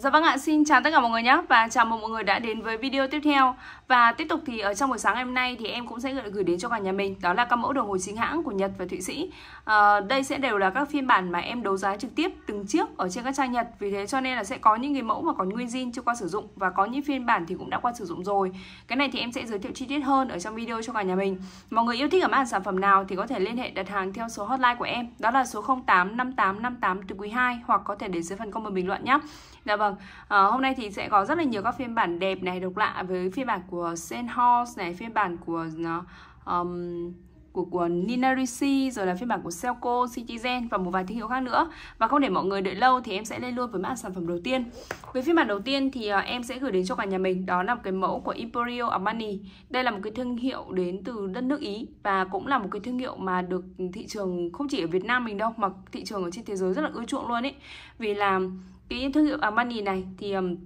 Dạ vâng ạ, xin chào tất cả mọi người nhé và chào mừng mọi người đã đến với video tiếp theo Và tiếp tục thì ở trong buổi sáng ngày hôm nay thì em cũng sẽ gửi đến cho cả nhà mình Đó là các mẫu đồng hồ chính hãng của Nhật và Thụy Sĩ à, Đây sẽ đều là các phiên bản mà em đấu giá trực tiếp từng chiếc ở trên các trang Nhật Vì thế cho nên là sẽ có những cái mẫu mà còn nguyên zin chưa qua sử dụng Và có những phiên bản thì cũng đã qua sử dụng rồi Cái này thì em sẽ giới thiệu chi tiết hơn ở trong video cho cả nhà mình Mọi người yêu thích ở mã sản phẩm nào thì có thể liên hệ đặt hàng theo số hotline của em Đó là số 08 58 58 từ quý 2 Hoặc có thể để dưới phần comment bình luận nhé Dạ vâng Vâng, à, hôm nay thì sẽ có rất là nhiều các phiên bản đẹp này, độc lạ với phiên bản của Saint này, phiên bản của um, của của Ninarishi rồi là phiên bản của Selco, Citizen và một vài thương hiệu khác nữa. Và không để mọi người đợi lâu thì em sẽ lên luôn với mã sản phẩm đầu tiên. Với phiên bản đầu tiên thì uh, em sẽ gửi đến cho cả nhà mình đó là một cái mẫu của Imperio Armani. Đây là một cái thương hiệu đến từ đất nước Ý và cũng là một cái thương hiệu mà được thị trường không chỉ ở Việt Nam mình đâu mà thị trường ở trên thế giới rất là ưa chuộng luôn ấy. Vì là cái thương hiệu Armani này thì um,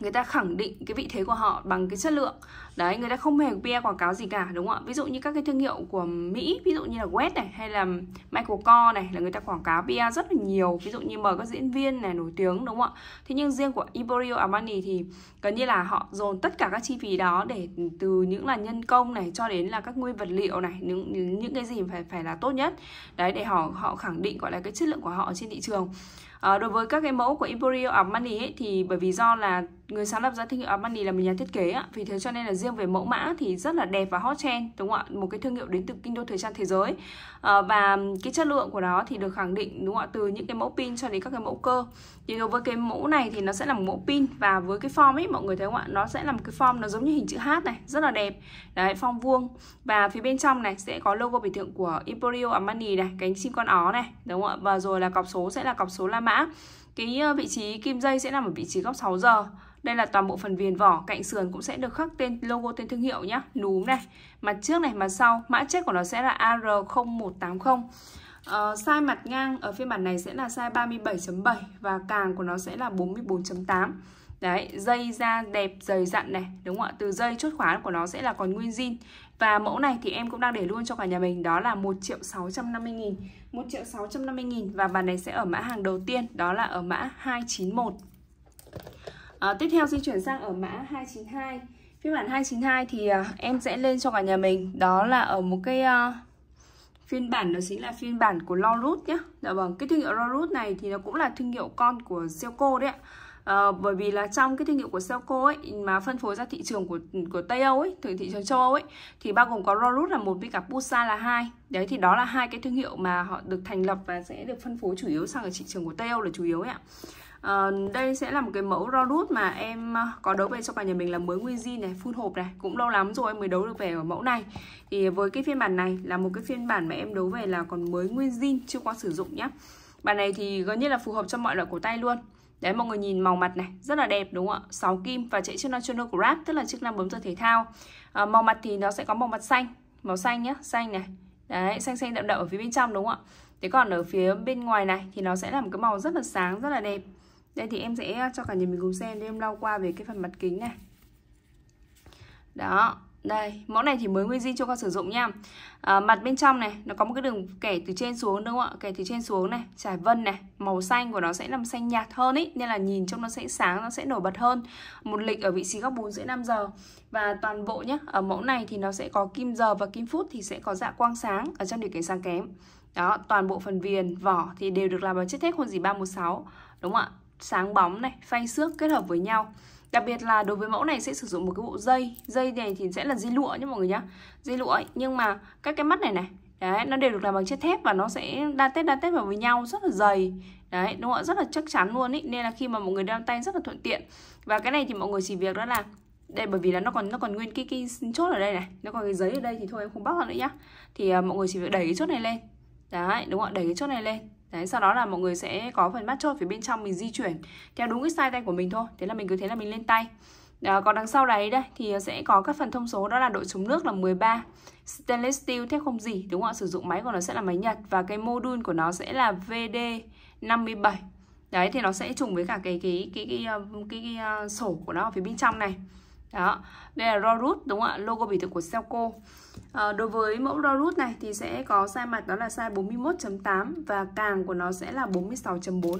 người ta khẳng định cái vị thế của họ bằng cái chất lượng đấy người ta không hề PR quảng cáo gì cả đúng không ạ ví dụ như các cái thương hiệu của Mỹ ví dụ như là West này hay là Michael Kors này là người ta quảng cáo PR rất là nhiều ví dụ như mời các diễn viên này nổi tiếng đúng không ạ thế nhưng riêng của Emporio Armani thì gần như là họ dồn tất cả các chi phí đó để từ những là nhân công này cho đến là các nguyên vật liệu này những những cái gì phải phải là tốt nhất đấy để họ họ khẳng định gọi là cái chất lượng của họ trên thị trường Ờ, đối với các cái mẫu của Imperial Armani ấy, thì bởi vì do là người sáng lập ra thương hiệu Armani là một nhà thiết kế á, Vì thế cho nên là riêng về mẫu mã thì rất là đẹp và hot trend đúng không ạ? Một cái thương hiệu đến từ kinh đô thời trang thế giới. À, và cái chất lượng của nó thì được khẳng định đúng không ạ? Từ những cái mẫu pin cho đến các cái mẫu cơ. Thì đối với cái mẫu này thì nó sẽ là một mẫu pin và với cái form ấy mọi người thấy không ạ? Nó sẽ là một cái form nó giống như hình chữ H này, rất là đẹp. Đấy, form vuông và phía bên trong này sẽ có logo biểu tượng của Emporio Armani này, cánh chim con ó này, đúng không ạ? Và rồi là cọc số sẽ là cọc số La Mã cái ờ, vị trí kim dây sẽ nằm ở vị trí góc 6 giờ. Đây là toàn bộ phần viền vỏ, cạnh sườn cũng sẽ được khắc tên logo tên thương hiệu nhé, núm này, mặt trước này, mặt sau, mã chết của nó sẽ là AR0180. Uh, ờ, size mặt ngang ở phiên bản này sẽ là size 37.7 và càng của nó sẽ là 44.8. Đấy, dây da đẹp dày dặn này, đúng không ạ? Từ dây chốt khóa của nó sẽ là còn nguyên zin. Và mẫu này thì em cũng đang để luôn cho cả nhà mình đó là 1 triệu 650 nghìn 1 triệu 650 nghìn và bàn này sẽ ở mã hàng đầu tiên đó là ở mã 291 à, ờ, Tiếp theo di chuyển sang ở mã 292 Phiên bản 292 thì à, em sẽ lên cho cả nhà mình đó là ở một cái à, phiên bản đó chính là phiên bản của Lorut nhé Dạ vâng, cái thương hiệu Lorut này thì nó cũng là thương hiệu con của Seiko đấy ạ Ờ, bởi vì là trong cái thương hiệu của Selco ấy mà phân phối ra thị trường của của Tây Âu ấy, từ thị trường châu Âu ấy thì bao gồm có Rorut là một với cả Pusa là hai. Đấy thì đó là hai cái thương hiệu mà họ được thành lập và sẽ được phân phối chủ yếu sang ở thị trường của Tây Âu là chủ yếu ấy ạ. À, đây sẽ là một cái mẫu Rorut mà em ờ, có đấu về cho cả nhà mình là mới nguyên zin này, phun hộp này Cũng lâu lắm rồi em mới đấu được về ở mẫu này Thì với cái phiên bản này là một cái phiên bản mà em đấu về là còn mới nguyên zin, chưa qua sử dụng nhá Bản này thì gần như là phù hợp cho mọi loại cổ tay luôn Đấy mọi người nhìn màu mặt này rất là đẹp đúng không ạ 6 kim và chạy chức năng Chrono Grab tức là chiếc năng bấm giờ thể thao à, Màu mặt thì nó sẽ có màu mặt xanh Màu xanh nhá, xanh này Đấy, xanh xanh đậm đậm ở phía bên trong đúng không ạ Thế còn ở phía bên ngoài này thì nó sẽ là một cái màu rất là sáng, rất là đẹp Đây thì em sẽ cho cả nhà mình cùng xem để em lau qua về cái phần mặt kính này Đó, đây mẫu này thì mới nguyên zin cho con sử dụng nha à, mặt bên trong này nó có một cái đường kẻ từ trên xuống đúng không ạ kẻ từ trên xuống này trải vân này màu xanh của nó sẽ làm xanh nhạt hơn ý nên là nhìn trông nó sẽ sáng nó sẽ nổi bật hơn một lịch ở vị trí góc 4 rưỡi 5 giờ và toàn bộ nhé ở mẫu này thì nó sẽ có kim giờ và kim phút thì sẽ có dạ quang sáng ở trong điều kiện sáng kém đó toàn bộ phần viền vỏ thì đều được làm bằng chất thép khuôn dỉ 316 đúng không ạ sáng bóng này phay xước kết hợp với nhau đặc biệt là đối với mẫu này sẽ sử dụng một cái bộ dây dây này thì sẽ là dây lụa nhé mọi người nhá dây lụa ấy. nhưng mà các cái mắt này này đấy nó đều được làm bằng chất thép và nó sẽ đa tết đa tết vào với nhau rất là dày đấy đúng không ạ rất là chắc chắn luôn ý nên là khi mà mọi người đeo tay rất là thuận tiện và cái này thì mọi người chỉ việc đó là đây bởi vì là nó còn nó còn nguyên cái cái chốt ở đây này nó còn cái giấy ở đây thì thôi em không bóc ra nữa nhá thì uh, mọi người chỉ việc đẩy cái chốt này lên đấy đúng không ạ đẩy cái chốt này lên Đấy, sau đó là mọi người sẽ có phần mắt trôi phía bên trong mình di chuyển theo đúng cái size tay của mình thôi thế là mình cứ thế là mình lên tay đó, à, còn đằng sau đấy đây thì sẽ có các phần thông số đó là độ chống nước là 13 stainless steel thép không gì đúng không ạ sử dụng máy của nó sẽ là máy Nhật và cái module của nó sẽ là VD 57 đấy thì nó sẽ trùng với cả cái cái cái cái, ờ, cái, cái, cái ờ, sổ của nó ở phía bên trong này đó đây là raw root đúng không ạ logo biểu tượng của Selco À, đối với mẫu Rorut này thì sẽ có size mặt đó là size 41.8 và càng của nó sẽ là 46.4.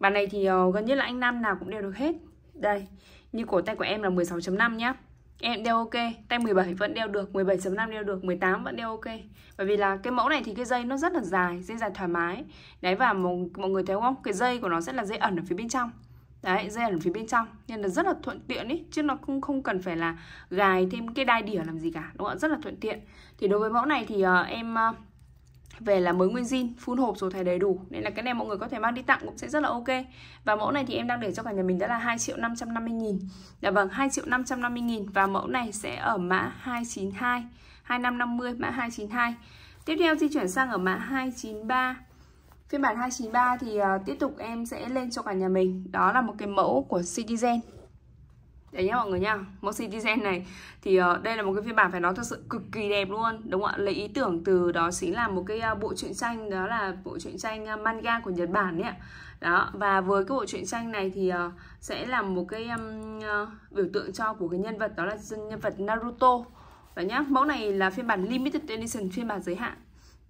Bản này thì uh, gần như là anh nam nào cũng đeo được hết. Đây, như cổ tay của em là 16.5 nhá. Em đeo ok, tay 17 vẫn đeo được, 17.5 đeo được, 18 vẫn đeo ok. Bởi vì là cái mẫu này thì cái dây nó rất là dài, dây dài thoải mái. Đấy và mọi, mọi người thấy không? Cái dây của nó sẽ là dây ẩn ở phía bên trong. Đấy, dây ở phía bên trong Nên là rất là thuận tiện ý Chứ nó cũng không cần phải là gài thêm cái đai đỉa làm gì cả Đúng không? Rất là thuận tiện Thì đối với mẫu này thì uh, em uh, về là mới nguyên zin, phun hộp rồi thẻ đầy đủ Nên là cái này mọi người có thể mang đi tặng cũng sẽ rất là ok Và mẫu này thì em đang để cho cả nhà mình đó là 2 triệu 550 nghìn là dạ vâng, 2 triệu 550 nghìn Và mẫu này sẽ ở mã 292 2550, mã 292 Tiếp theo di chuyển sang ở mã 293 Phiên bản 293 thì ờ, tiếp tục em sẽ lên cho cả nhà mình Đó là một cái mẫu của Citizen Đấy nhá mọi người nha Mẫu Citizen này Thì ờ, đây là một cái phiên bản phải nói thật sự cực kỳ đẹp luôn Đúng không ạ? Lấy ý tưởng từ đó chính là một cái ờ, bộ truyện tranh Đó là bộ truyện tranh manga của Nhật Bản ấy ạ đó và với cái bộ truyện tranh này thì uh, sẽ là một cái um, uh, biểu tượng cho của cái nhân vật đó là nhân vật Naruto đó nhá mẫu này là phiên bản limited edition phiên bản giới hạn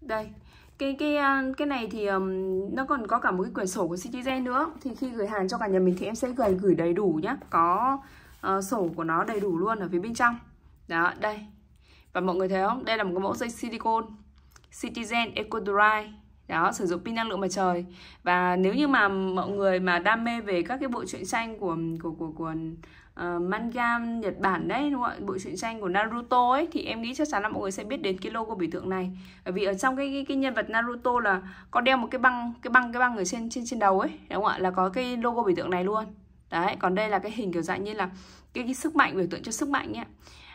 đây cái cái ờ, cái này thì um, nó còn có cả một cái quyển sổ của Citizen nữa thì khi gửi hàng cho cả nhà mình thì em sẽ gửi gửi đầy đủ nhá có uh, sổ của nó đầy đủ luôn ở phía bên trong đó đây và mọi người thấy không đây là một cái mẫu dây silicon Citizen Eco Dry đó sử dụng pin năng lượng mặt trời và nếu như mà mọi người mà đam mê về các cái bộ truyện tranh của của của của uh, ờ, manga Nhật Bản đấy đúng không ạ bộ truyện tranh của Naruto ấy thì em nghĩ chắc chắn là mọi người sẽ biết đến cái logo biểu tượng này bởi vì ở trong cái, cái cái nhân vật Naruto là có đeo một cái băng cái băng cái băng ở trên trên trên đầu ấy đúng không ạ là có cái logo biểu tượng này luôn đấy còn đây là cái hình kiểu dạng như là cái, cái sức mạnh biểu tượng cho sức mạnh nhé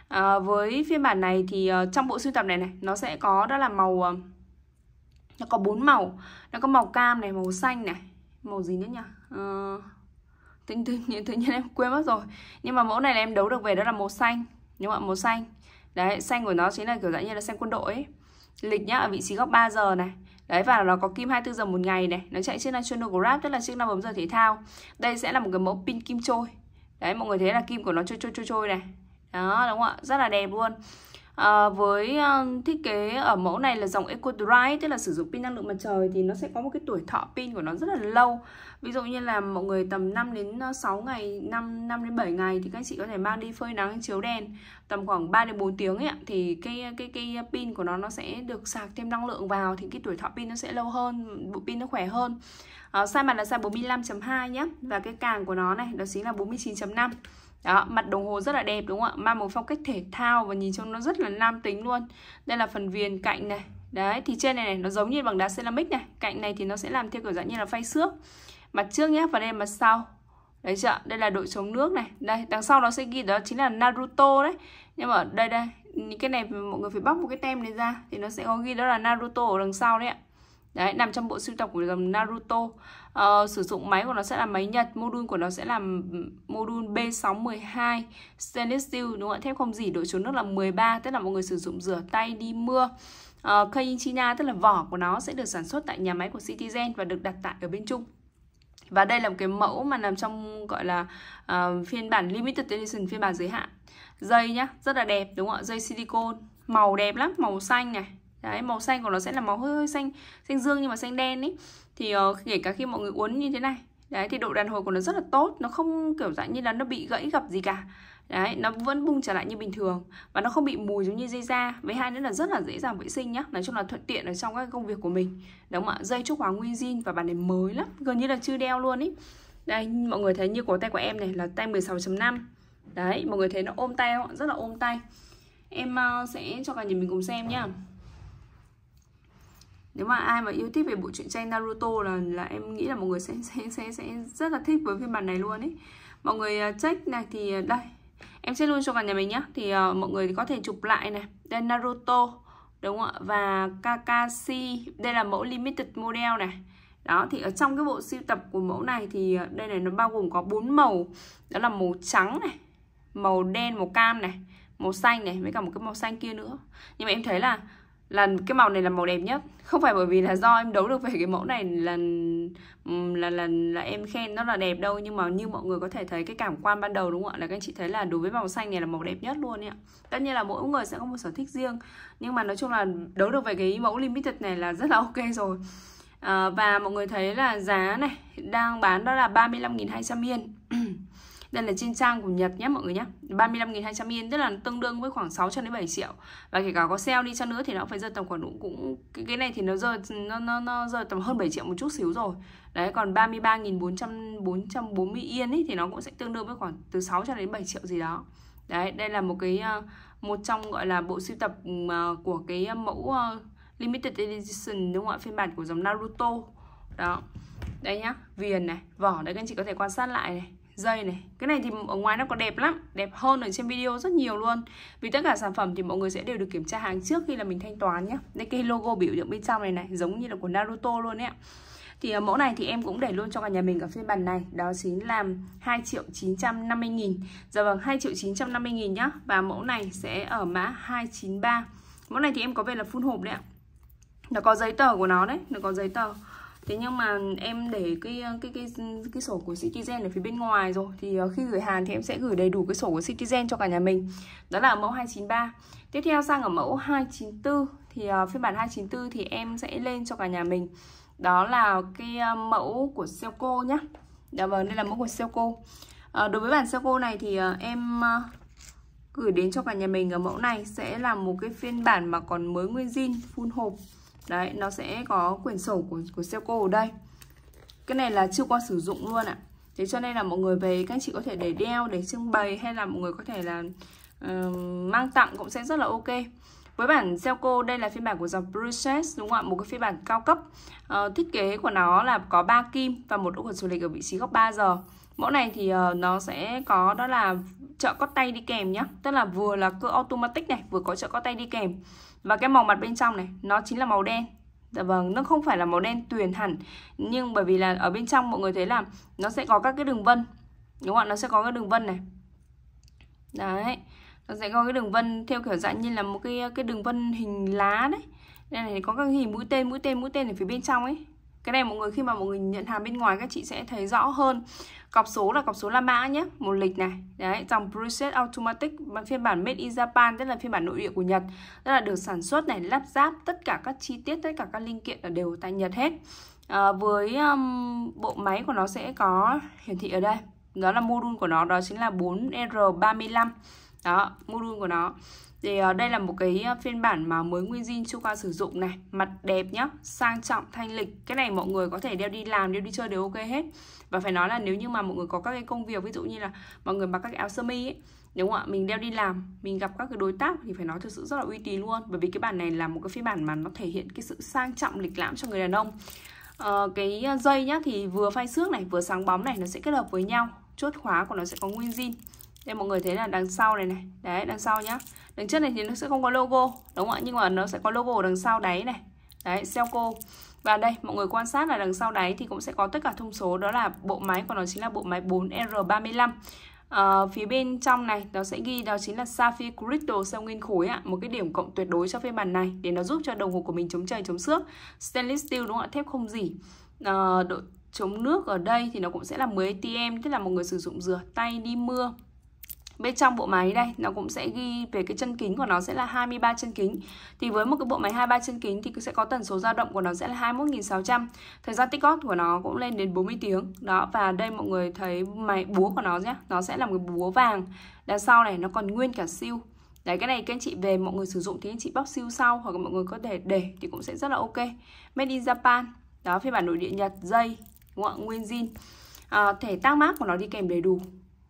à, ờ, với phiên bản này thì uh, trong bộ sưu tập này này nó sẽ có đó là màu uh, nó có bốn màu nó có màu cam này màu xanh này màu gì nữa nhỉ uh, tự, tự, tự nhiên em quên mất rồi nhưng mà mẫu này là em đấu được về đó là màu xanh đúng không ạ màu xanh đấy xanh của nó chính là kiểu dạng như là xanh quân đội ấy. lịch nhá ở vị trí góc 3 giờ này đấy và nó có kim 24 giờ một ngày này nó chạy trên National Grab tức là chiếc năm bấm giờ thể thao đây sẽ là một cái mẫu pin kim trôi đấy mọi người thấy là kim của nó trôi trôi trôi trôi này đó đúng không ạ rất là đẹp luôn à, với ờ, thiết kế ở mẫu này là dòng Eco Drive tức là sử dụng pin năng lượng mặt trời thì nó sẽ có một cái tuổi thọ pin của nó rất là lâu ví dụ như là mọi người tầm 5 đến 6 ờ, ngày 5 5 đến 7 ngày thì các chị có thể mang đi phơi nắng chiếu đèn tầm khoảng 3 đến 4 tiếng ấy, thì cái cái cái pin của nó nó sẽ được sạc thêm năng lượng vào thì cái tuổi thọ pin nó sẽ lâu hơn bộ pin nó khỏe hơn à, size mặt là size 45.2 nhé và cái càng của nó này đó chính là 49.5 đó mặt đồng hồ rất là đẹp đúng không ạ mang một phong cách thể thao và nhìn trông nó rất là nam tính luôn đây là phần viền cạnh này đấy thì trên này, này nó giống như bằng đá ceramic này cạnh này thì nó sẽ làm theo kiểu dạng như là phay xước mặt trước nhé và đây là mặt sau đấy chưa đây là đội chống nước này đây đằng sau nó sẽ ghi đó chính là Naruto đấy nhưng mà đây đây những cái này mọi người phải bóc một cái tem này ra thì nó sẽ có ghi đó là Naruto ở đằng sau đấy ạ Đấy, nằm trong bộ sưu tập của dòng Naruto. Uh, sử dụng máy của nó sẽ là máy Nhật, module của nó sẽ là ừ, module B612 stainless steel đúng không ạ? Thép không dỉ, độ chống nước là 13, tức là mọi người sử dụng rửa tay đi mưa. Uh, ờ, China tức là vỏ của nó sẽ được sản xuất tại nhà máy của Citizen và được đặt tại ở bên Trung và đây là một cái mẫu mà nằm trong gọi là uh, phiên bản limited edition phiên bản giới hạn dây nhá rất là đẹp đúng không ạ dây silicone màu đẹp lắm màu xanh này đấy màu xanh của nó sẽ là màu hơi hơi xanh xanh dương nhưng mà xanh đen ấy thì uh, kể cả khi mọi người uốn như thế này đấy thì độ đàn hồi của nó rất là tốt nó không kiểu dạng như là nó bị gãy gập gì cả đấy nó vẫn bung trở lại như bình thường và nó không bị mùi giống như dây da với hai nữa là rất là dễ dàng vệ sinh nhá nói chung là thuận tiện ở trong các công việc của mình đúng không ạ dây trúc hoàng nguyên zin và bản này mới lắm gần như là chưa đeo luôn ý đây mọi người thấy như cổ tay của em này là tay 16.5 đấy mọi người thấy nó ôm tay không rất là ôm tay em ờ, sẽ cho cả nhà mình cùng xem nhá nếu mà ai mà yêu thích về bộ truyện tranh Naruto là là em nghĩ là mọi người sẽ sẽ sẽ, sẽ rất là thích với phiên bản này luôn ấy mọi người à, check này thì à, đây em sẽ luôn cho cả nhà mình nhé thì uh, mọi người có thể chụp lại này đây Naruto đúng không ạ và Kakashi đây là mẫu limited model này đó thì ở trong cái bộ siêu tập của mẫu này thì đây này nó bao gồm có bốn màu đó là màu trắng này màu đen màu cam này màu xanh này với cả một cái màu xanh kia nữa nhưng mà em thấy là là cái màu này là màu đẹp nhất không phải bởi vì là do em đấu được về cái mẫu này là là là là em khen nó là đẹp đâu nhưng mà như mọi người có thể thấy cái cảm quan ban đầu đúng không ạ là các anh chị thấy là đối với màu xanh này là màu đẹp nhất luôn ạ tất nhiên là mỗi người sẽ có một sở thích riêng nhưng mà nói chung là đấu được về cái mẫu limited này là rất là ok rồi à, và mọi người thấy là giá này đang bán đó là 35.200 yên Đây là trên trang của Nhật nhé mọi người nhé 35.200 yên tức là tương đương với khoảng 6 cho đến 7 triệu Và kể cả có sale đi cho nữa thì nó cũng phải rơi tầm khoảng cũng, cũng Cái này thì nó rơi nó, nó, nó rơi tầm hơn 7 triệu một chút xíu rồi Đấy còn 33.440 yên ấy, thì nó cũng sẽ tương đương với khoảng từ 6 cho đến 7 triệu gì đó Đấy đây là một cái ờ, một trong gọi là bộ sưu tập ờ, của cái ờ, mẫu limited edition đúng không ạ phiên bản của dòng Naruto đó đây nhá viền này vỏ đấy các anh chị có thể quan sát lại này dây này cái này thì ở ngoài nó còn đẹp lắm đẹp hơn ở trên video rất nhiều luôn vì tất cả sản phẩm thì mọi người sẽ đều được kiểm tra hàng trước khi là mình thanh toán nhé đây cái logo biểu tượng bên trong này này giống như là của Naruto luôn ấy ạ thì à, mẫu này thì em cũng để luôn cho cả nhà mình ở phiên bản này Đó chính là 2 triệu 950 nghìn giờ dạ vâng 2 triệu 950 nghìn nhá Và mẫu này sẽ ở mã 293 Mẫu này thì em có về là full hộp đấy ạ Nó có giấy tờ của nó đấy Nó có giấy tờ thế nhưng mà em để cái ờ, cái cái cái sổ của Citizen ở phía bên ngoài rồi thì ờ, khi gửi hàng thì em sẽ gửi đầy đủ cái sổ của Citizen cho cả nhà mình đó là mẫu 293 tiếp theo sang ở mẫu 294 thì ờ, phiên bản 294 thì em sẽ lên cho cả nhà mình đó là cái mẫu của Seoko nhá đó dạ vâng đây là mẫu của Seoko à, đối với bản Seoko này thì em gửi đến cho cả nhà mình ở mẫu này sẽ là một cái phiên bản mà còn mới nguyên zin full hộp đấy nó sẽ có quyển sổ của, của Seiko ở đây cái này là chưa qua sử dụng luôn ạ thế cho nên là mọi người về các chị có thể để đeo để trưng bày hay là mọi người có thể là uh, mang tặng cũng sẽ rất là ok với bản Seiko đây là phiên bản của dòng Princess đúng không ạ? Một cái phiên bản cao cấp. Uh, thiết kế của nó là có 3 kim và một ống quần sổ lịch ở vị trí góc 3 giờ. Mẫu này thì uh, nó sẽ có đó là trợ cót tay đi kèm nhá. Tức là vừa là cơ automatic này, vừa có trợ cót tay đi kèm và cái màu mặt bên trong này nó chính là màu đen Dạ vâng, nó không phải là màu đen tuyền hẳn Nhưng bởi vì là ở bên trong mọi người thấy là Nó sẽ có các cái đường vân Đúng không ạ? Nó sẽ có cái đường vân này Đấy Nó sẽ có cái đường vân theo kiểu dạng như là một cái cái đường vân hình lá đấy Đây này có các hình mũi tên, mũi tên, mũi tên ở phía bên trong ấy cái này mọi người khi mà mọi người nhận hàng bên ngoài các chị sẽ thấy rõ hơn cọc số là cọc số La Mã nhé một lịch này đấy dòng preset automatic phiên bản made in Japan tức là phiên bản nội địa của Nhật tức là được sản xuất này lắp ráp tất cả các chi tiết tất cả các linh kiện là đều tại Nhật hết à, với um, bộ máy của nó sẽ có hiển thị ở đây đó là module của nó đó chính là 4R35 đó module của nó thì ờ, đây là một cái ờ, phiên bản mà mới nguyên zin chưa qua sử dụng này mặt đẹp nhá sang trọng thanh lịch cái này mọi người có thể đeo đi làm đeo đi chơi đều ok hết và phải nói là nếu như mà mọi người có các cái công việc ví dụ như là mọi người mặc các cái áo sơ mi ấy đúng không ạ mình đeo đi làm mình gặp các cái đối tác thì phải nói thực sự rất là uy tín luôn bởi vì cái bản này là một cái phiên bản mà nó thể hiện cái sự sang trọng lịch lãm cho người đàn ông à, cái dây nhá thì vừa phai xước này vừa sáng bóng này nó sẽ kết hợp với nhau chốt khóa của nó sẽ có nguyên zin đây mọi người thấy là đằng sau này này đấy đằng sau nhá đằng trước này thì nó sẽ không có logo đúng không ạ nhưng mà nó sẽ có logo ở đằng sau đáy này đấy Selco và đây mọi người quan sát là đằng sau đáy thì cũng sẽ có tất cả thông số đó là bộ máy của nó chính là bộ máy 4R35 à, ờ, phía bên trong này nó sẽ ghi đó chính là sapphire crystal sao nguyên khối ạ một cái điểm cộng tuyệt đối cho phiên bản này để nó giúp cho đồng hồ của mình chống trời chống xước stainless steel đúng không ạ thép không dỉ à, độ chống nước ở đây thì nó cũng sẽ là 10 atm tức là một người sử dụng rửa tay đi mưa bên trong bộ máy đây nó cũng sẽ ghi về cái chân kính của nó sẽ là 23 chân kính thì với một cái bộ máy 23 chân kính thì sẽ có tần số dao động của nó sẽ là 21.600 thời gian tích góp của nó cũng lên đến 40 tiếng đó và đây mọi người thấy máy búa của nó nhé nó sẽ là một cái búa vàng đằng sau này nó còn nguyên cả siêu Đấy cái này các anh chị về mọi người sử dụng thì anh chị bóc siêu sau hoặc mọi người có thể để thì cũng sẽ rất là ok. Made in Japan. Đó phiên bản nội địa Nhật dây, ngọn nguyên zin. À, thể tác mát của nó đi kèm đầy đủ.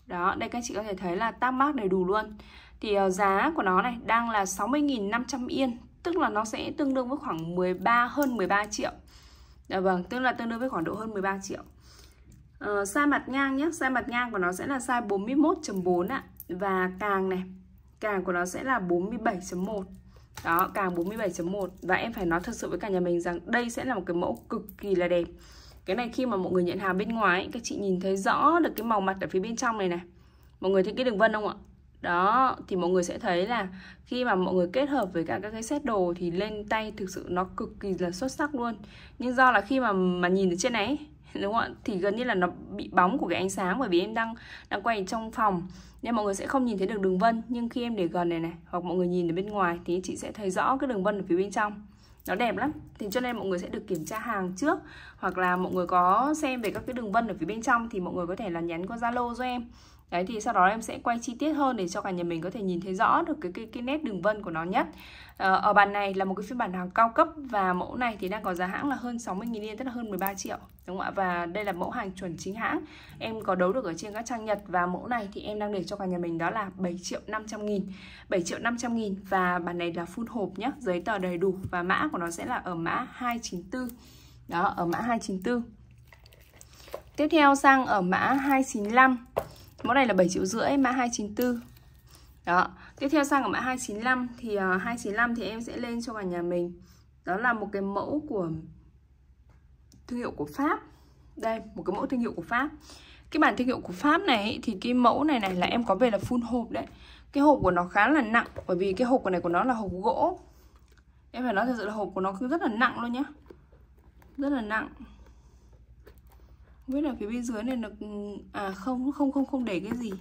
Đó, đây các chị có thể thấy là tác mác đầy đủ luôn Thì uh, giá của nó này đang là 60.500 yên Tức là nó sẽ tương đương với khoảng 13, hơn 13 triệu Dạ vâng, tức là tương đương với khoảng độ hơn 13 triệu uh, Size mặt ngang nhé, size mặt ngang của nó sẽ là size 41.4 ạ Và càng này, càng của nó sẽ là 47.1 đó, càng 47.1 Và em phải nói thật sự với cả nhà mình rằng đây sẽ là một cái mẫu cực kỳ là đẹp cái này khi mà mọi người nhận hàng bên ngoài ấy, các chị nhìn thấy rõ được cái màu mặt ở phía bên trong này này mọi người thấy cái đường vân không ạ đó thì mọi người sẽ thấy là khi mà mọi người kết hợp với cả các cái set đồ thì lên tay thực sự nó cực kỳ là xuất sắc luôn nhưng do là khi mà mà nhìn ở trên này đúng không ạ thì gần như là nó bị bóng của cái ánh sáng bởi vì em đang đang quay trong phòng nên mọi người sẽ không nhìn thấy được đường vân nhưng khi em để gần này này hoặc mọi người nhìn ở bên ngoài thì chị sẽ thấy rõ cái đường vân ở phía bên trong nó đẹp lắm thì cho nên mọi người sẽ được kiểm tra hàng trước hoặc là mọi người có xem về các cái đường vân ở phía bên trong thì mọi người có thể là nhắn qua zalo cho em đấy thì sau đó em sẽ quay chi tiết hơn để cho cả nhà mình có thể nhìn thấy rõ được cái cái, cái nét đường vân của nó nhất ờ, ở bàn này là một cái phiên bản hàng cao cấp và mẫu này thì đang có giá hãng là hơn 60.000 yên tức là hơn 13 triệu đúng không ạ và đây là mẫu hàng chuẩn chính hãng em có đấu được ở trên các trang Nhật và mẫu này thì em đang để cho cả nhà mình đó là 7 triệu 500 nghìn 7 triệu 500 nghìn và bản này là full hộp nhé giấy tờ đầy đủ và mã của nó sẽ là ở mã 294 đó ở mã 294 tiếp theo sang ở mã 295 mẫu này là 7 triệu rưỡi mã 294 đó tiếp theo sang ở mã 295 thì uh, ờ, 295 thì em sẽ lên cho cả nhà mình đó là một cái mẫu của thương hiệu của Pháp đây một cái mẫu thương hiệu của Pháp cái bản thương hiệu của Pháp này thì cái mẫu này này là em có về là full hộp đấy cái hộp của nó khá là nặng bởi vì cái hộp của này của nó là hộp gỗ em phải nói thật sự là hộp của nó cũng rất là nặng luôn nhá rất là nặng không biết là phía bên dưới này nó ừ, à không không không không để cái gì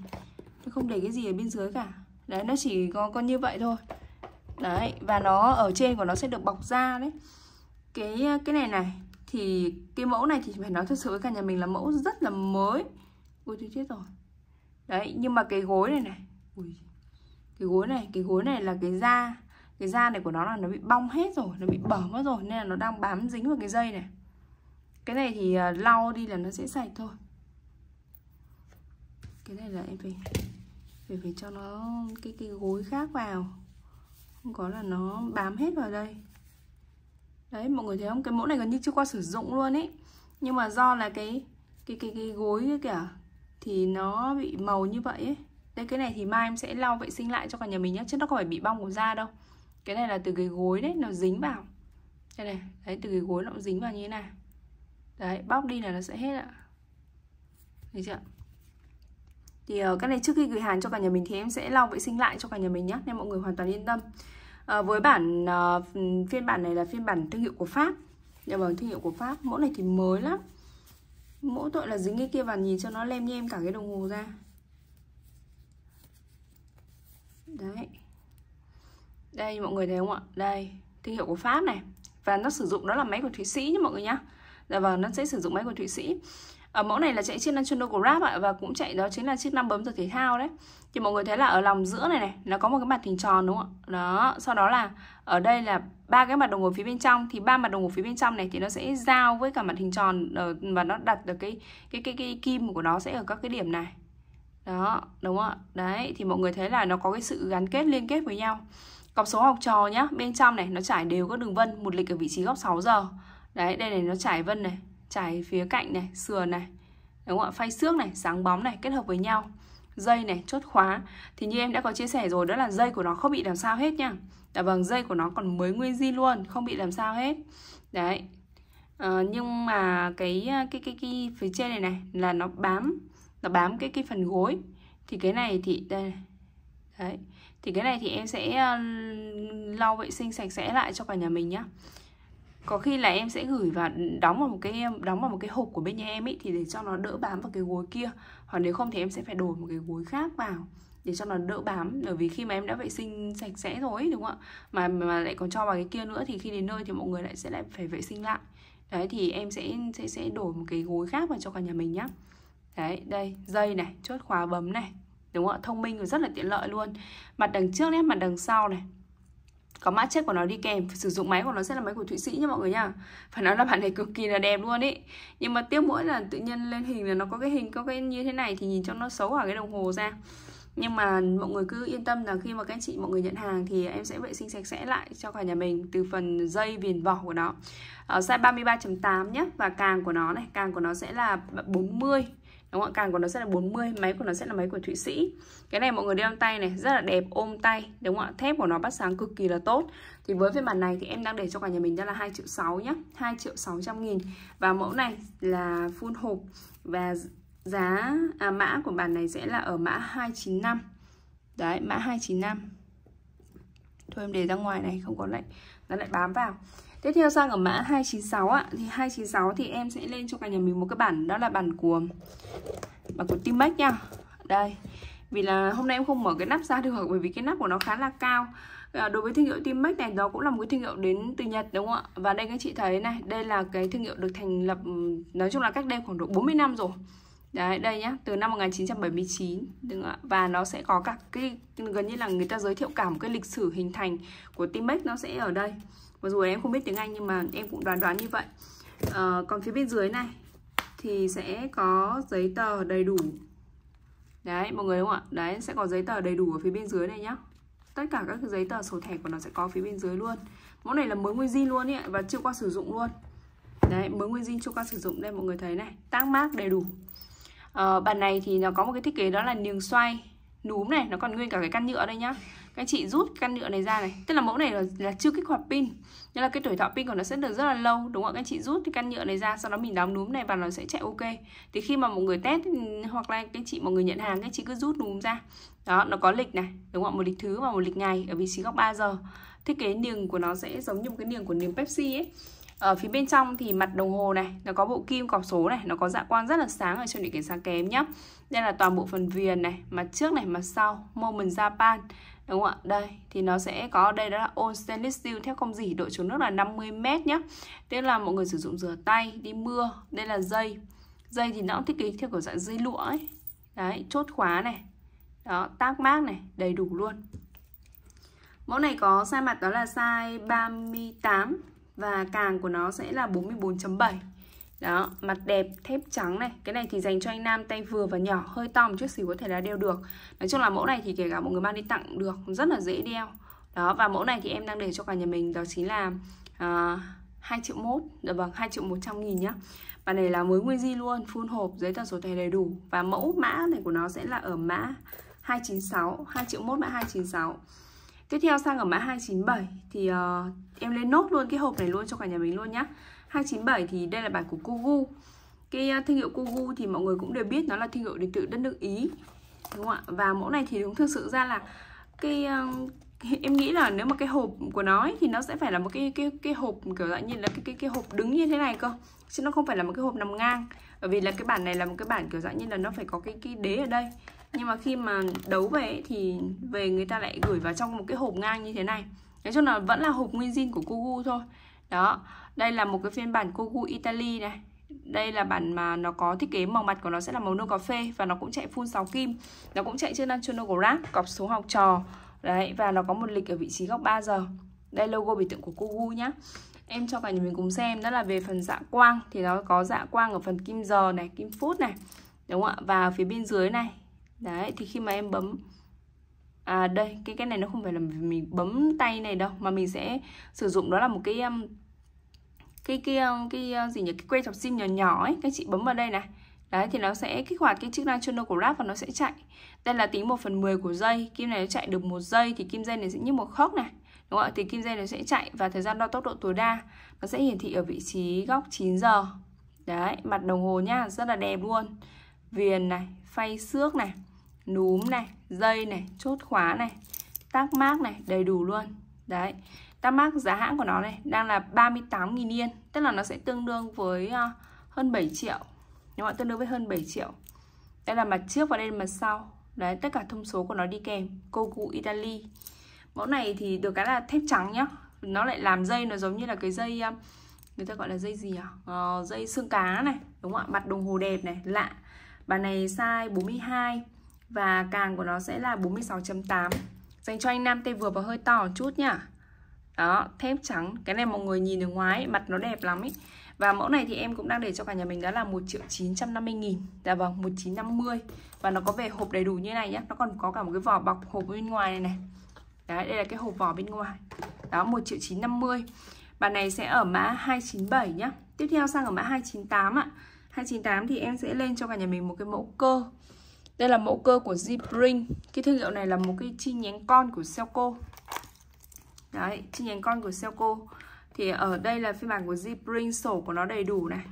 không để cái gì ở bên dưới cả đấy nó chỉ có con như vậy thôi đấy và nó ở trên của nó sẽ được bọc da đấy cái à, cái này này thì cái mẫu này thì phải nói thật sự với cả nhà mình là mẫu rất là mới ui tôi chết rồi đấy nhưng mà cái gối này này ui cái gối này cái gối này là cái da cái da này của nó là nó bị bong hết rồi nó bị bở mất rồi nên là nó đang bám dính vào cái dây này cái này thì à, lau đi là nó sẽ sạch thôi cái này là em phải phải phải cho nó cái cái gối khác vào không có là nó bám hết vào đây đấy mọi người thấy không cái mẫu này gần như chưa qua sử dụng luôn ấy nhưng mà do là cái cái cái cái gối kia kìa thì nó bị màu như vậy ấy đây cái này thì mai em sẽ lau vệ sinh lại cho cả nhà mình nhé chứ nó không phải bị bong của da đâu cái này là từ cái gối đấy nó dính vào đây này đấy từ cái gối nó dính vào như thế này đấy bóc đi là nó sẽ hết ạ thấy chưa thì uh, cái này trước khi gửi hàng cho cả nhà mình thì em sẽ lau vệ sinh lại cho cả nhà mình nhé nên mọi người hoàn toàn yên tâm à, với bản à, phiên bản này là phiên bản thương hiệu của Pháp dạ vâng thương hiệu của Pháp mẫu này thì mới lắm mỗi tội là dính cái kia và nhìn cho nó lem nhem cả cái đồng hồ ra đấy đây mọi người thấy không ạ đây thương hiệu của Pháp này và nó sử dụng đó là máy của Thụy Sĩ nhé mọi người nhá dạ vâng nó sẽ sử dụng máy của thụy sĩ ở mẫu này là chạy trên lăn của Grab ạ và cũng chạy đó chính là chiếc năm bấm giờ thể thao đấy thì mọi người thấy là ở lòng giữa này này nó có một cái mặt hình tròn đúng không ạ đó sau đó là ở đây là ba cái mặt đồng hồ phía bên trong thì ba mặt đồng hồ phía bên trong này thì nó sẽ giao với cả mặt hình tròn ờ, và nó đặt được cái cái cái cái kim của nó sẽ ở các cái điểm này đó đúng không ạ đấy thì mọi người thấy là nó có cái sự gắn kết liên kết với nhau cọc số học trò nhá bên trong này nó trải đều các đường vân một lịch ở vị trí góc 6 giờ đấy đây này nó trải vân này trải phía cạnh này sườn này đúng không ạ phay xước này sáng bóng này kết hợp với nhau dây này chốt khóa thì như em đã có chia sẻ rồi đó là dây của nó không bị làm sao hết nha dạ vâng dây của nó còn mới nguyên di luôn không bị làm sao hết đấy à, nhưng mà cái cái cái cái phía trên này này là nó bám nó bám cái cái phần gối thì cái này thì đây đấy thì cái này thì em sẽ ờ, lau vệ sinh sạch sẽ lại cho cả nhà mình nhá có khi là em sẽ gửi và đóng vào một cái đóng vào một cái hộp của bên nhà em ấy thì để cho nó đỡ bám vào cái gối kia hoặc nếu không thì em sẽ phải đổi một cái gối khác vào để cho nó đỡ bám bởi vì khi mà em đã vệ sinh sạch sẽ rồi đúng không ạ mà mà lại còn cho vào cái kia nữa thì khi đến nơi thì mọi người lại sẽ lại phải vệ sinh lại đấy thì em sẽ sẽ sẽ đổi một cái gối khác vào cho cả nhà mình nhá đấy đây dây này chốt khóa bấm này đúng không ạ thông minh và rất là tiện lợi luôn mặt đằng trước này mặt đằng sau này có mã check của nó đi kèm sử dụng máy của nó sẽ là máy của thụy sĩ nha mọi người nha phải nói là bạn này cực kỳ là đẹp luôn ý nhưng mà tiếc mỗi là tự nhiên lên hình là nó có cái hình có cái như thế này thì nhìn cho nó xấu ở cái đồng hồ ra nhưng mà mọi người cứ yên tâm là khi mà các anh chị mọi người nhận hàng thì em sẽ vệ sinh sạch sẽ lại cho cả nhà mình từ phần dây viền vỏ của nó ở size 33.8 nhé và càng của nó này càng của nó sẽ là 40 đúng không ạ càng của nó sẽ là 40 máy của nó sẽ là máy của Thụy Sĩ cái này mọi người đeo tay này rất là đẹp ôm tay đúng không ạ thép của nó bắt sáng cực kỳ là tốt thì với phiên bản này thì em đang để cho cả nhà mình ra là 2 triệu 6 nhá 2 triệu 600 nghìn và mẫu này là full hộp và giá à, mã của bản này sẽ là ở mã 295 đấy mã 295 thôi em để ra ngoài này không có lại nó lại bám vào Tiếp theo sang ở mã 296 ạ Thì 296 thì em sẽ lên cho cả nhà mình một cái bản Đó là bản của Bản của Timex nha Đây Vì là hôm nay em không mở cái nắp ra được Bởi vì cái nắp của nó khá là cao à, Đối với thương hiệu Timex này nó cũng là một cái thương hiệu đến từ Nhật đúng không ạ Và đây các chị thấy này Đây là cái thương hiệu được thành lập Nói chung là cách đây khoảng độ 40 năm rồi Đấy, đây nhá, từ năm 1979 đúng không? Và nó sẽ có các cái Gần như là người ta giới thiệu cả một cái lịch sử hình thành Của Timex nó sẽ ở đây mặc dù em không biết tiếng Anh nhưng mà em cũng đoán đoán như vậy à, còn phía bên dưới này thì sẽ có giấy tờ đầy đủ đấy mọi người đúng không ạ đấy sẽ có giấy tờ đầy đủ ở phía bên dưới này nhá tất cả các giấy tờ sổ thẻ của nó sẽ có phía bên dưới luôn mẫu này là mới nguyên zin luôn ấy và chưa qua sử dụng luôn đấy mới nguyên zin chưa qua sử dụng đây mọi người thấy này tác mát đầy đủ à, bàn này thì nó có một cái thiết kế đó là niềng xoay núm này nó còn nguyên cả cái căn nhựa đây nhá các anh chị rút căn nhựa này ra này tức là mẫu này là, là chưa kích hoạt pin nên là cái tuổi thọ pin của nó sẽ được rất là lâu đúng không các anh chị rút cái căn nhựa này ra sau đó mình đóng núm này và nó sẽ chạy ok thì khi mà một người test ừ, hoặc là các anh chị một người nhận hàng các anh chị cứ rút núm ra đó nó có lịch này đúng không một lịch thứ và một lịch ngày ở vị trí góc 3 giờ thiết kế niềng của nó sẽ giống như một cái niềng của niềng Pepsi ấy ở phía bên trong thì mặt đồng hồ này nó có bộ kim cọc số này nó có dạ quang rất là sáng ở trên điều kiện sáng kém nhá đây là toàn bộ phần viền này mặt trước này mặt sau moment Japan đúng không ạ đây thì nó sẽ có đây đó là on stainless steel thép không dỉ độ chống nước là 50 m nhé tức là mọi người sử dụng rửa tay đi mưa đây là dây dây thì nó cũng thiết kế theo kiểu dạng dây lụa ấy đấy chốt khóa này đó tác mát này đầy đủ luôn mẫu này có size mặt đó là size 38 và càng của nó sẽ là 44.7 đó mặt đẹp thép trắng này cái này thì dành cho anh nam tay vừa và nhỏ hơi to một chút xíu có thể là đeo được nói chung là mẫu này thì kể cả mọi người mang đi tặng được rất là dễ đeo đó và mẫu này thì em đang để cho cả nhà mình đó chính là uh, ờ, 2 triệu mốt được dạ vâng 2 triệu 100 nghìn nhá Và này là mới nguyên di luôn Full hộp giấy tờ số thẻ đầy đủ Và mẫu mã này của nó sẽ là ở mã 296 2 triệu mốt mã 296 Tiếp theo sang ở mã 297 Thì uh, em lên nốt luôn cái hộp này luôn cho cả nhà mình luôn nhá 297 thì đây là bản của Kugu cái à, thương hiệu Kugu thì mọi người cũng đều biết nó là thương hiệu đến từ đất nước Ý đúng không ạ và mẫu này thì đúng thực sự ra là cái à, em nghĩ là nếu mà cái hộp của nó ấy, thì nó sẽ phải là một cái cái cái hộp kiểu dạng như là cái cái cái hộp đứng như thế này cơ chứ nó không phải là một cái hộp nằm ngang bởi vì là cái bản này là một cái bản kiểu dạng như là nó phải có cái cái đế ở đây nhưng mà khi mà đấu về ấy, thì về người ta lại gửi vào trong một cái hộp ngang như thế này nói chung là vẫn là hộp nguyên zin của Gugu thôi đó đây là một cái phiên bản Kogu Italy này đây là bản mà nó có thiết kế màu mặt của nó sẽ là màu nâu cà phê và nó cũng chạy full 6 kim nó cũng chạy trên National Grab cọc số học trò đấy và nó có một lịch ở vị trí góc 3 giờ đây logo biểu tượng của Kogu nhá em cho cả nhà mình cùng xem đó là về phần dạ quang thì nó có dạ quang ở phần kim giờ này kim phút này đúng không ạ và phía bên dưới này đấy thì khi mà em bấm à đây cái cái này nó không phải là mình bấm tay này đâu mà mình sẽ sử dụng đó là một cái um, cái cái um, cái uh, gì nhỉ cái que chọc sim nhỏ nhỏ ấy các chị bấm vào đây này đấy thì nó sẽ kích hoạt cái chức năng channel của rap và nó sẽ chạy đây là tính 1 phần 10 của dây kim này nó chạy được một giây thì kim dây này sẽ như một khớp này đúng không ạ thì kim dây này sẽ chạy và thời gian đo tốc độ tối đa nó sẽ hiển thị ở vị trí góc 9 giờ đấy mặt đồng hồ nhá rất là đẹp luôn viền này phay xước này núm này dây này chốt khóa này tác mác này đầy đủ luôn đấy ta mắc giá hãng của nó này đang là 38.000 yên tức là nó sẽ tương đương với ờ, hơn 7 triệu đúng không? tương đương với hơn 7 triệu đây là mặt trước và đây là mặt sau đấy tất cả thông số của nó đi kèm cô Italy mẫu này thì được cái là thép trắng nhá nó lại làm dây nó giống như là cái dây ờ, người ta gọi là dây gì à? à dây xương cá này đúng không ạ mặt đồng hồ đẹp này lạ bàn này size 42 và càng của nó sẽ là 46.8 dành cho anh nam tay vừa và hơi to một chút nhá đó thép trắng cái này mọi người nhìn ở ngoài mặt nó đẹp lắm ấy và mẫu này thì em cũng đang để cho cả nhà mình đó là 1 triệu 950 nghìn Dạ vâng 1950 Và nó có về hộp đầy đủ như này nhé Nó còn có cả một cái vỏ bọc hộp bên ngoài này này Đấy đây là cái hộp vỏ bên ngoài Đó 1 triệu 950 bản này sẽ ở mã 297 nhá Tiếp theo sang ở mã 298 ạ 298 thì em sẽ lên cho cả nhà mình một cái mẫu cơ Đây là mẫu cơ của Zipring Cái thương hiệu này là một cái chi nhánh con của Selco đấy chi nhánh con của Seoko thì ở đây là phiên bản của Zprint sổ của nó đầy đủ này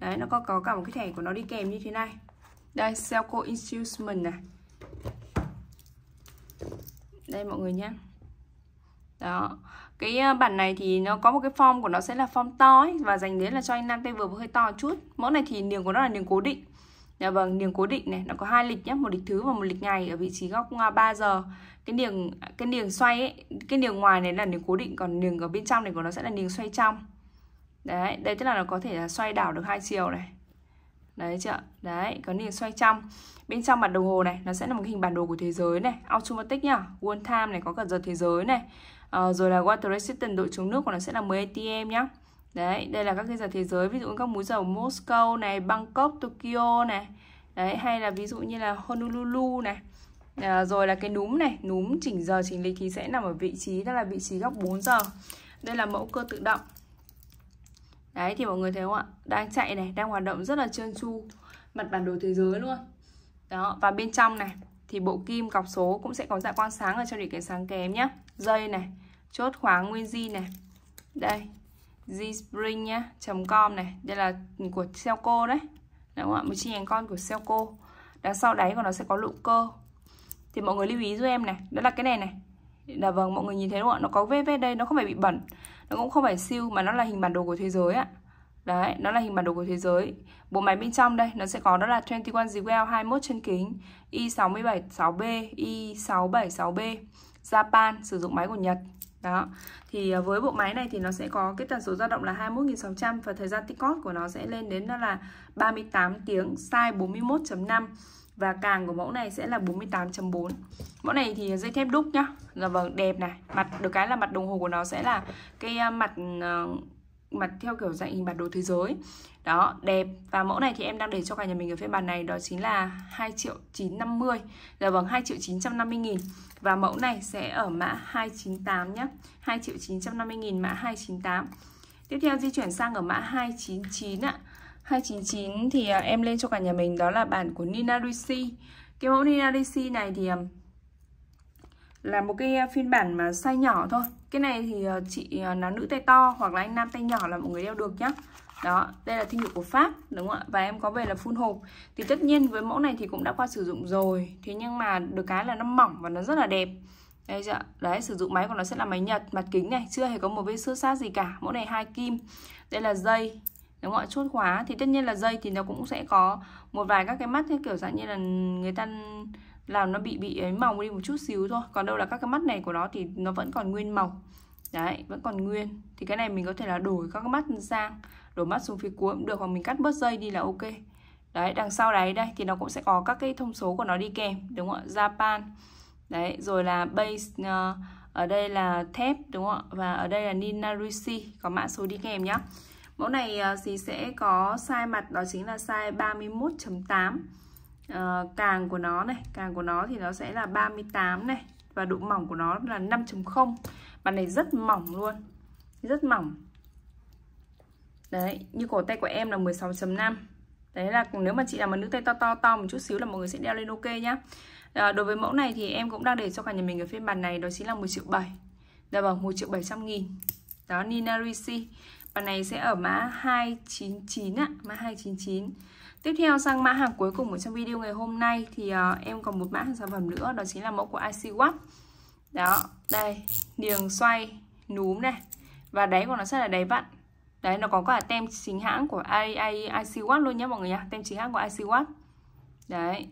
đấy nó có có cả một cái thẻ của nó đi kèm như thế này đây Seoko Instrument này đây mọi người nhé đó cái à, bản này thì nó có một cái form của nó sẽ là form to ấy, và dành đến là cho anh nam tay vừa hơi to chút mẫu này thì niềng của nó là niềng cố định Dạ vâng, niềng cố định này nó có hai lịch nhé, một lịch thứ và một lịch ngày ở vị trí góc 3 à, giờ. Cái niềng cái niềng xoay ấy, cái niềng ngoài này là niềng cố định còn niềng ở bên trong này của nó sẽ là niềng xoay trong. Đấy, đây tức là nó có thể là xoay đảo được hai chiều này. Đấy chưa? Đấy, có niềng xoay trong. Bên trong mặt đồng hồ này nó sẽ là một hình bản đồ của thế giới này, automatic nhá. World time này có cả giờ thế giới này. À, rồi là water resistant độ chống nước của nó sẽ là 10 ATM nhé Đấy, đây là các cái giờ thế giới, ví dụ như các múi giờ Moscow này, Bangkok, Tokyo này. Đấy, hay là ví dụ như là Honolulu này. À, rồi là cái núm này, núm chỉnh giờ chỉnh lịch thì sẽ nằm ở vị trí đó là vị trí góc 4 giờ. Đây là mẫu cơ tự động. Đấy thì mọi người thấy không ạ? Đang chạy này, đang hoạt động rất là trơn tru mặt bản đồ thế giới luôn. Đó, và bên trong này thì bộ kim cọc số cũng sẽ có dạ quang sáng ở trong điều cái sáng kém nhá dây này chốt khóa nguyên di này đây gspring nhá com này đây là của Selco đấy đúng không ạ một chi nhánh con của Selco đằng sau đáy của nó sẽ có lụ cơ thì mọi người lưu ý giúp em này đó là cái này này là vâng mọi người nhìn thấy đúng không ạ nó có vết vết đây nó không phải bị bẩn nó cũng không phải siêu mà nó là hình bản đồ của thế giới ạ đấy nó là hình bản đồ của thế giới bộ máy bên trong đây nó sẽ có đó là 21 Jewel 21 chân kính i 676 b i 676 b Japan sử dụng máy của Nhật đó thì à, với bộ máy này thì nó sẽ có cái tần số dao động là 21.600 và thời gian tích cót của nó sẽ lên đến đó là 38 tiếng size 41.5 và càng của mẫu này sẽ là 48.4 mẫu này thì dây thép đúc nhá là dạ vâng đẹp này mặt được cái là mặt đồng hồ của nó sẽ là cái à, mặt ờ, mặt theo kiểu dạng hình bản đồ thế giới đó đẹp và mẫu này thì em đang để cho cả nhà mình ở phiên bản này đó chính là 2 triệu 950 dạ vâng 2 triệu 950 nghìn và mẫu này sẽ ở mã 298 nhé 2 triệu 950 nghìn mã 298 tiếp theo di chuyển sang ở mã 299 ạ 299 thì à, em lên cho cả nhà mình đó là bản của Nina Ricci cái mẫu Nina Ricci này thì à, là một cái à, phiên bản mà size nhỏ thôi cái này thì chị nó nữ tay to hoặc là anh nam tay nhỏ là mọi người đeo được nhé đó đây là thương hiệu của Pháp đúng không ạ và em có về là phun hộp thì tất nhiên với mẫu này thì cũng đã qua sử dụng rồi thế nhưng mà được cái là nó mỏng và nó rất là đẹp đây dạ. đấy sử dụng máy của nó sẽ là máy nhật mặt kính này chưa hề có một vết xước sát gì cả mẫu này hai kim đây là dây đúng không ạ chốt khóa thì tất nhiên là dây thì nó cũng sẽ có một vài các cái mắt theo kiểu dạng như là người ta làm nó bị bị ấy màu đi một chút xíu thôi còn đâu là các cái mắt này của nó thì nó vẫn còn nguyên màu đấy vẫn còn nguyên thì cái này mình có thể là đổi các mắt sang đổi mắt xuống phía cuối cũng được hoặc mình cắt bớt dây đi là ok đấy đằng sau đấy đây thì nó cũng sẽ có các cái thông số của nó đi kèm đúng không ạ Japan đấy rồi là base uh, ở đây là thép đúng không ạ và ở đây là Ninarishi có mã số đi kèm nhá mẫu này uh, thì sẽ có size mặt đó chính là size 31.8 uh, ờ, càng của nó này càng của nó thì nó sẽ là 38 này và độ mỏng của nó là 5.0 bạn này rất mỏng luôn rất mỏng đấy như cổ tay của em là 16.5 đấy là nếu mà chị làm một nữ tay to to to một chút xíu là mọi người sẽ đeo lên ok nhá à, đối với mẫu này thì em cũng đang để cho cả nhà mình ở phiên bản này đó chính là 10 triệu 7 đảm bảo 1 triệu 700 nghìn đó Nina Ricci bạn này sẽ ở mã 299 ạ mã 299 tiếp theo sang mã hàng cuối cùng ở trong video ngày hôm nay thì uh, em còn một mã sản phẩm nữa đó chính là mẫu của IC Watt đó đây niềng xoay núm này và đáy của nó sẽ là đáy vặn đấy nó có cả tem chính hãng của IC Watt luôn nhé mọi người nhá tem chính hãng của IC đấy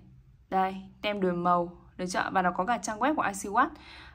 đây tem đổi màu được chưa và nó có cả trang web của IC Watt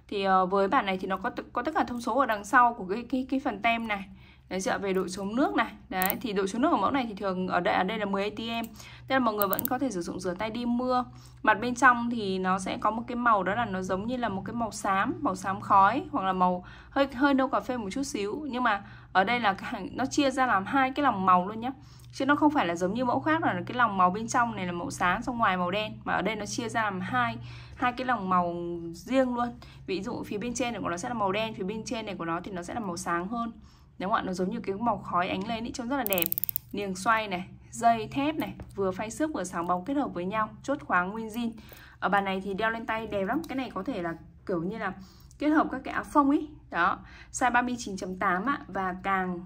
thì ờ, với bản này thì nó có có tất cả thông số ở đằng sau của cái cái cái phần tem này đấy dựa về độ chống nước này đấy thì độ chống nước của mẫu này thì thường ở đây ở đây là 10 atm nên là mọi người vẫn có thể sử dụng rửa tay đi mưa mặt bên trong thì nó sẽ có một cái màu đó là nó giống như là một cái màu xám màu xám khói hoặc là màu hơi hơi nâu cà phê một chút xíu nhưng mà ở đây là nó chia ra làm hai cái lòng màu luôn nhé chứ nó không phải là giống như mẫu khác là cái lòng màu bên trong này là màu sáng xong ngoài màu đen mà ở đây nó chia ra làm hai hai cái lòng màu riêng luôn ví dụ phía bên trên này của nó sẽ là màu đen phía bên trên này của nó thì nó sẽ là màu sáng hơn đúng không ạ nó giống như cái màu khói ánh lên ý, trông rất là đẹp niềng xoay này dây thép này vừa phay xước vừa sáng bóng kết hợp với nhau chốt khóa nguyên zin ở bàn này thì đeo lên tay đẹp lắm cái này có thể là kiểu như là kết hợp các cái áo phông ấy đó size 39.8 ạ và càng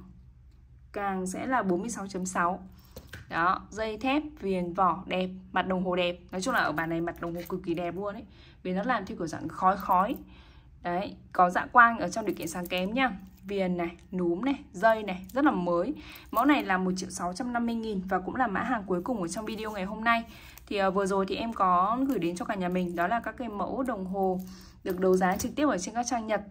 càng sẽ là 46.6 đó dây thép viền vỏ đẹp mặt đồng hồ đẹp nói chung là ở bàn này mặt đồng hồ cực kỳ đẹp luôn ấy vì nó làm theo kiểu dạng khói khói đấy có dạ quang ở trong điều kiện sáng kém nha viền này, núm này, dây này, rất là mới. Mẫu này là 1 triệu 650 nghìn và cũng là mã hàng cuối cùng ở trong video ngày hôm nay. Thì uh, vừa rồi thì em có gửi đến cho cả nhà mình đó là các cái mẫu đồng hồ được đấu giá trực tiếp ở trên các trang Nhật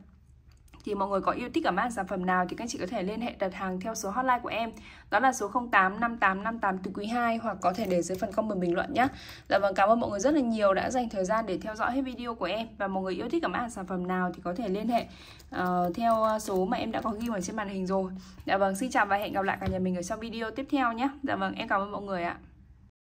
thì mọi người có yêu thích ở mác sản phẩm nào thì các chị có thể liên hệ đặt hàng theo số hotline của em đó là số 085858 từ quý 2 hoặc có thể để dưới phần comment bình luận nhé Dạ vâng cảm ơn mọi người rất là nhiều đã dành thời gian để theo dõi hết video của em và mọi người yêu thích ở mác sản phẩm nào thì có thể liên hệ uh, theo ờ, số mà em đã có ghi ở trên màn hình rồi Dạ vâng xin chào và hẹn gặp lại cả nhà mình ở trong video tiếp theo nhé Dạ vâng em cảm ơn mọi người ạ